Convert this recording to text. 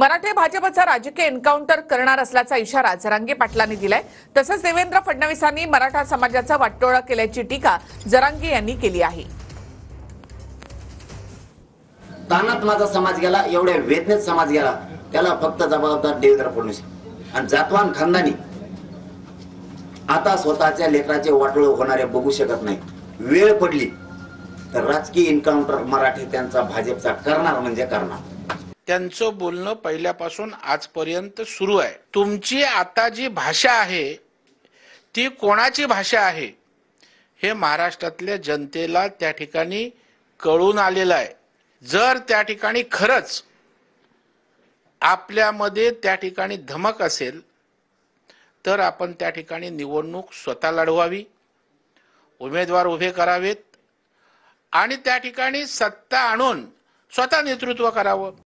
मराठे भाजपचा राजकीय एन्काउंटर करणार असल्याचा इशारा जरांगे पाटलांनी दिलाय तसंच देवेंद्र फडणवीसांनी मराठा समाजाचा वाटोळा केल्याची टीका जरांगे यांनी केली आहे तानात माझा समाज गेला एवढ्या वेदनेत समाज गेला त्याला फक्त जबाबदार देवेंद्र फडणवीस आणि जातवान खानदानी आता स्वतःच्या लेकराचे वाटोळ होणारे बघू शकत नाही वेळ पडली तर राजकीय एन्काउंटर मराठी त्यांचा भाजपचा करणार म्हणजे करणार त्यांचं बोलणं पहिल्यापासून आजपर्यंत सुरू आहे तुमची आता जी भाषा आहे ती कोणाची भाषा आहे हे महाराष्ट्रातल्या जनतेला त्या ठिकाणी कळून आलेलं आहे जर त्या ठिकाणी खरंच आपल्यामध्ये त्या ठिकाणी धमक असेल तर आपण त्या ठिकाणी निवडणूक स्वतः लढवावी उमेदवार उभे करावेत आणि त्या ठिकाणी सत्ता आणून स्वतः नेतृत्व करावं